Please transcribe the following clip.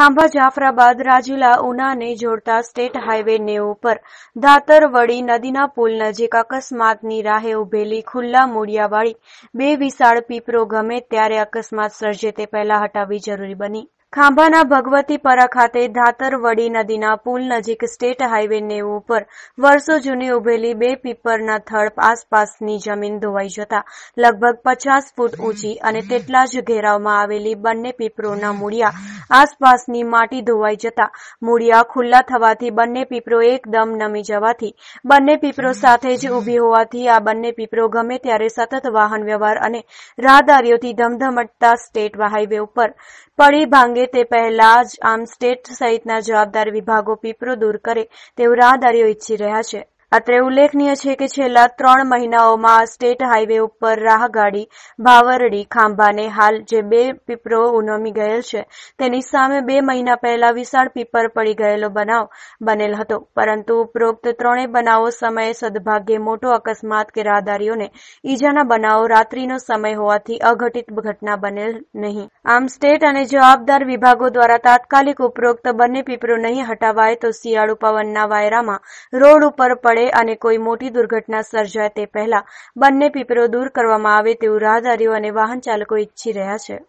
ખાંભા જાફરાબાદ રાજુલા ઉનાને જોડતા state highway નેવું પર ધાતરવડી નદીના પુલ નજીક અકસ્માતની રાહે ઉભેલી ખુલ્લા મૂળિયાવાળી બે વિશાળ પીપરો ગમે ત્યારે અકસ્માત સર્જે તે પહેલા હટાવવી જરૂરી બની ખાંભાના ભગવતીપરા ખાતે ધાતરવડી નદીના પુલ નજીક સ્ટેટ હાઈવે નેવું ઉપર વર્ષો જૂની ઉભેલી બે પીપરના થડ આસપાસની જમીન ધોવાઈ જતા લગભગ પચાસ ફૂટ ઊંચી અને તેટલા જ ઘેરાવમાં આવેલી બંને પીપરોના મૂળિયા આસપાસની માટી ધોવાઈ જતા મૂળિયા ખુલ્લા થવાથી બંને પીપરો એકદમ નમી જવાથી બંને પીપરો સાથે જ ઊભી હોવાથી આ બંને પીપરો ગમે ત્યારે સતત વાહન વ્યવહાર અને રાહદારીઓથી ધમધમટતા સ્ટેટ હાઇવે ઉપર પડી ભાંગે લાગે તે પહેલા જ આમ સ્ટેટ સહિતના જવાબદાર વિભાગો પીપરો દૂર કરે તેવું રાહદારીઓ ઈચ્છી રહ્યા છે અત્રે ઉલ્લેખનીય છે કે છેલ્લા ત્રણ મહિનાઓમાં સ્ટેટ હાઈવે ઉપર રાહગાડી ભાવરડી ખાંભાને હાલ જે બે પીપરો ઉનમી ગયેલ છે તેની સામે બે મહિના પહેલા વિશાળ પીપર પડી ગયેલો બનાવ બનેલ હતો પરંતુ ઉપરોક્ત ત્રણેય બનાવો સમયે સદભાગ્યે મોટો અકસ્માત કે રાહદારીઓને ઈજાના બનાવો રાત્રિનો સમય હોવાથી અઘટિત ઘટના બનેલ નહીં આમ સ્ટેટ અને જવાબદાર વિભાગો દ્વારા તાત્કાલિક ઉપરોક્ત બંને પીપરો નહીં હટાવાય તો શિયાળુ પવનના વાયરામાં રોડ ઉપર પડે પડે અને કોઈ મોટી દુર્ઘટના સર્જાય તે પહેલા બંને પીપરો દૂર કરવામાં આવે તેવું રાહદારીઓ અને વાહન ચાલકો ઈચ્છી રહ્યા છે